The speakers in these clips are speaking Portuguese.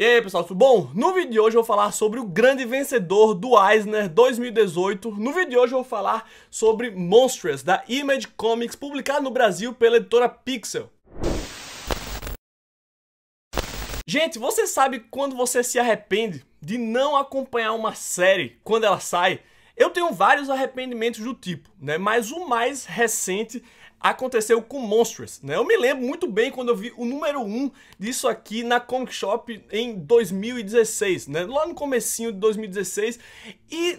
E aí pessoal, tudo bom? No vídeo de hoje eu vou falar sobre o grande vencedor do Eisner 2018. No vídeo de hoje eu vou falar sobre Monstrous, da Image Comics, publicado no Brasil pela editora Pixel. Gente, você sabe quando você se arrepende de não acompanhar uma série quando ela sai? Eu tenho vários arrependimentos do tipo, né? Mas o mais recente aconteceu com Monstrous, né? Eu me lembro muito bem quando eu vi o número 1 disso aqui na Comic Shop em 2016, né? Lá no comecinho de 2016 e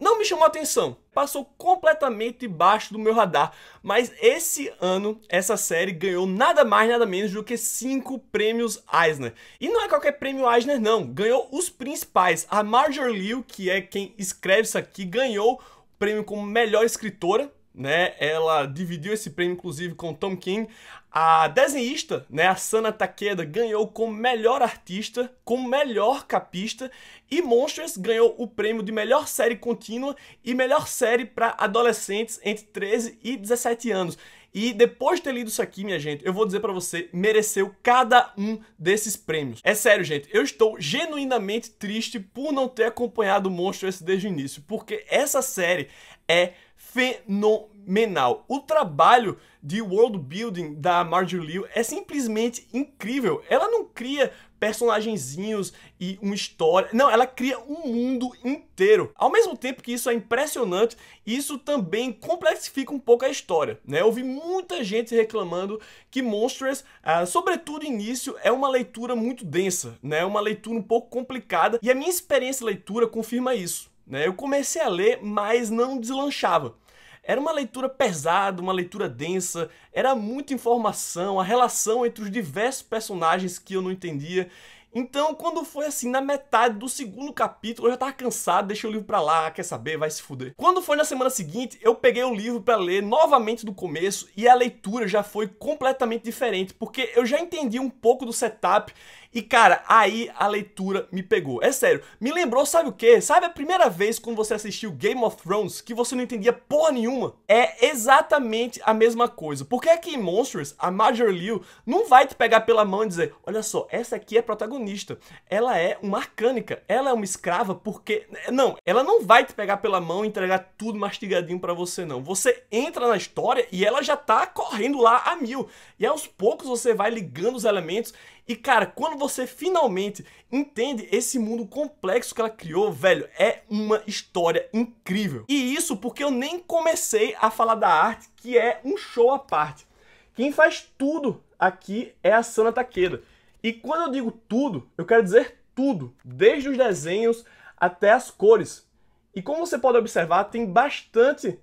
não me chamou atenção, passou completamente debaixo do meu radar, mas esse ano essa série ganhou nada mais nada menos do que cinco prêmios Eisner. E não é qualquer prêmio Eisner não, ganhou os principais. A Marjorie Liu, que é quem escreve isso aqui, ganhou o prêmio como melhor escritora, né? Ela dividiu esse prêmio, inclusive, com Tom King. A desenhista, né, a Sana Takeda, ganhou como melhor artista, como melhor capista, e Monsters ganhou o prêmio de melhor série contínua e melhor série para adolescentes entre 13 e 17 anos. E depois de ter lido isso aqui, minha gente, eu vou dizer para você, mereceu cada um desses prêmios. É sério, gente, eu estou genuinamente triste por não ter acompanhado Monsters desde o início, porque essa série, é fenomenal. O trabalho de world building da Marjorie Liu é simplesmente incrível. Ela não cria personagenzinhos e uma história. Não, ela cria um mundo inteiro. Ao mesmo tempo que isso é impressionante, isso também complexifica um pouco a história, né? Eu vi muita gente reclamando que Monsters, ah, sobretudo sobretudo início, é uma leitura muito densa, né? É uma leitura um pouco complicada e a minha experiência de leitura confirma isso. Né? Eu comecei a ler, mas não deslanchava. Era uma leitura pesada, uma leitura densa, era muita informação, a relação entre os diversos personagens que eu não entendia. Então, quando foi assim, na metade do segundo capítulo, eu já tava cansado, deixei o livro pra lá, quer saber, vai se fuder. Quando foi na semana seguinte, eu peguei o livro para ler novamente do começo e a leitura já foi completamente diferente, porque eu já entendi um pouco do setup e cara, aí a leitura me pegou. É sério, me lembrou, sabe o que? Sabe a primeira vez quando você assistiu Game of Thrones que você não entendia porra nenhuma? É exatamente a mesma coisa. Porque aqui em Monsters, a Major Liu não vai te pegar pela mão e dizer: olha só, essa aqui é protagonista. Ela é uma arcânica, ela é uma escrava porque. Não, ela não vai te pegar pela mão e entregar tudo mastigadinho para você, não. Você entra na história e ela já tá correndo lá a mil. E aos poucos você vai ligando os elementos. E cara, quando você finalmente entende esse mundo complexo que ela criou, velho, é uma história incrível. E isso porque eu nem comecei a falar da arte, que é um show à parte. Quem faz tudo aqui é a Sana Takeda. E quando eu digo tudo, eu quero dizer tudo, desde os desenhos até as cores. E como você pode observar, tem bastante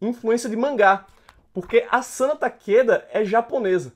influência de mangá, porque a Sana Takeda é japonesa.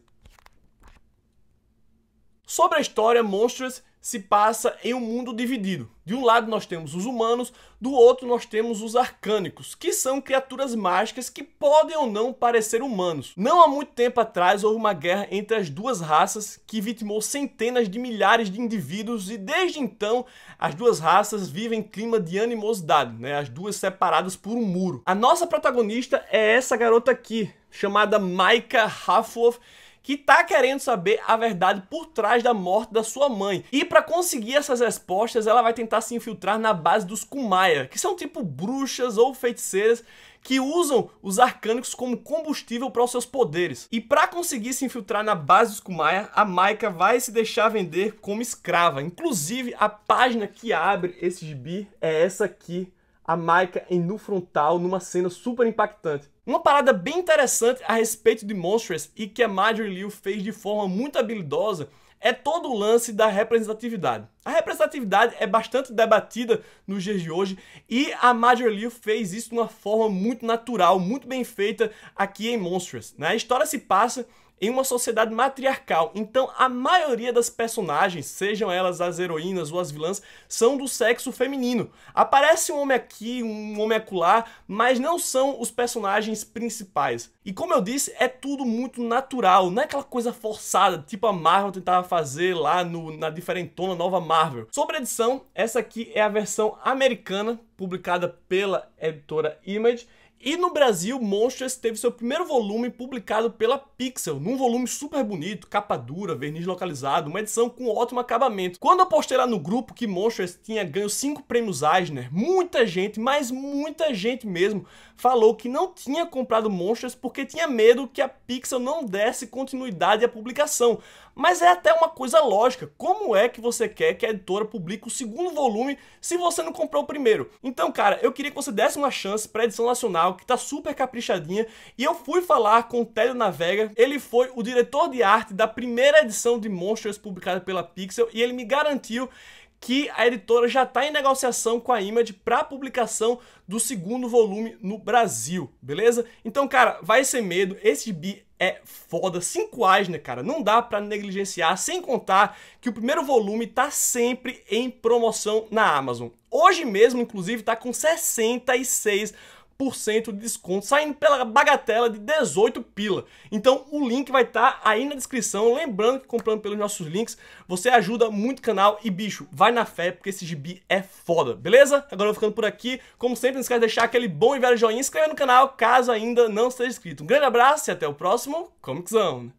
Sobre a história, Monstrous se passa em um mundo dividido. De um lado nós temos os humanos, do outro nós temos os arcânicos, que são criaturas mágicas que podem ou não parecer humanos. Não há muito tempo atrás houve uma guerra entre as duas raças que vitimou centenas de milhares de indivíduos e desde então as duas raças vivem em clima de animosidade, né? as duas separadas por um muro. A nossa protagonista é essa garota aqui, chamada Maika Halfwolf, que tá querendo saber a verdade por trás da morte da sua mãe. E para conseguir essas respostas, ela vai tentar se infiltrar na base dos Kumaya, que são tipo bruxas ou feiticeiras que usam os arcânicos como combustível para os seus poderes. E para conseguir se infiltrar na base dos Kumaya, a Maika vai se deixar vender como escrava. Inclusive, a página que abre esse gibi é essa aqui a Maika em nu frontal numa cena super impactante. Uma parada bem interessante a respeito de Monstrous e que a Marjorie Liu fez de forma muito habilidosa é todo o lance da representatividade. A representatividade é bastante debatida nos dias de hoje e a Major Liu fez isso de uma forma muito natural, muito bem feita aqui em Monsters. Né? A história se passa em uma sociedade matriarcal. Então, a maioria das personagens, sejam elas as heroínas ou as vilãs, são do sexo feminino. Aparece um homem aqui, um homem acolá, mas não são os personagens principais. E como eu disse, é tudo muito natural, não é aquela coisa forçada, tipo a Marvel tentava fazer lá no, na diferentona nova Marvel. Sobre a edição, essa aqui é a versão americana, publicada pela editora Image, e no Brasil, Monsters teve seu primeiro volume publicado pela Pixel, num volume super bonito, capa dura, verniz localizado, uma edição com ótimo acabamento. Quando eu postei lá no grupo que Monsters tinha ganho 5 prêmios Eisner, muita gente, mas muita gente mesmo, falou que não tinha comprado Monsters porque tinha medo que a Pixel não desse continuidade à publicação. Mas é até uma coisa lógica, como é que você quer que a editora publique o segundo volume se você não comprou o primeiro? Então, cara, eu queria que você desse uma chance para a edição nacional que tá super caprichadinha. E eu fui falar com o Télio Navega, ele foi o diretor de arte da primeira edição de Monsters publicada pela Pixel, e ele me garantiu que a editora já está em negociação com a Image para publicação do segundo volume no Brasil, beleza? Então, cara, vai ser medo, esse bi é foda, cinco né, cara, não dá para negligenciar, sem contar que o primeiro volume tá sempre em promoção na Amazon. Hoje mesmo, inclusive, tá com 66 de desconto, saindo pela bagatela de 18 pila. Então o link vai estar tá aí na descrição. Lembrando que comprando pelos nossos links, você ajuda muito o canal e, bicho, vai na fé, porque esse gibi é foda, beleza? Agora eu vou ficando por aqui. Como sempre, não esquece de deixar aquele bom e velho joinha, inscrever no canal caso ainda não esteja inscrito. Um grande abraço e até o próximo Comic Zone.